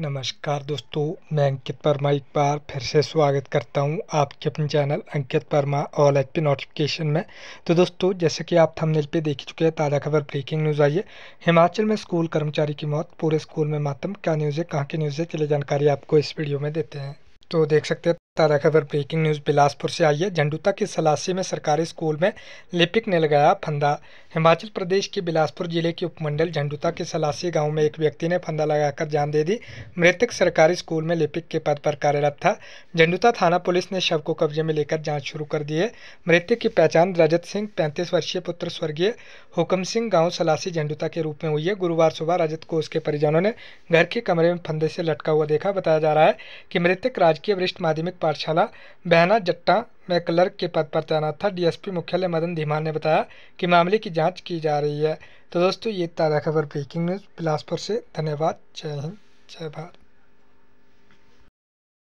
नमस्कार दोस्तों मैं अंकित वर्मा एक बार फिर से स्वागत करता हूं आपके अपने channel Ankit Verma all H P notification में तो दोस्तों जैसे कि आप थंबनेल पे देख चुके हैं ताज़ा खबर ब्रेकिंग न्यूज़ आई है हिमाचल में स्कूल कर्मचारी की मौत पूरे स्कूल में मातम क्या न्यूज़ है कहाँ की न्यूज़ है चलिए जानकारी आपको इस वीडियो में देते हैं तो देख सकते हैं ताज़ा खबर ब्रेकिंग न्यूज़ बिलासपुर से आई है झंडूता के सलासी में सरकारी स्कूल में लिपिक ने लगाया फंदा हिमाचल प्रदेश के बिलासपुर जिले के उपमंडल झंडूता के सलासी गांव में एक व्यक्ति ने फंदा लगाकर जान दे दी मृतक सरकारी स्कूल में लिपिक के पद पर कार्यरत था झंडूता थाना पुलिस ने शव को कब्जे में लेकर जाँच शुरू कर दी है मृतक की पहचान रजत सिंह पैंतीस वर्षीय पुत्र स्वर्गीय हुक्म सिंह गाँव सलासी झंडूता के रूप में हुई है गुरुवार सुबह रजत को उसके परिजनों ने घर के कमरे में फंदे से लटका हुआ देखा बताया जा रहा है कि मृतक राजकीय वरिष्ठ माध्यमिक पाठशाला बहना जट्टा में क्लर्क के पद पर तैनात था डीएसपी मुख्यालय मदन धीमान ने बताया कि मामले की जांच की जा रही है तो दोस्तों ये ताज़ा खबर ब्रेकिंग न्यूज़ बिलासपुर से धन्यवाद जय हिंद जय भारत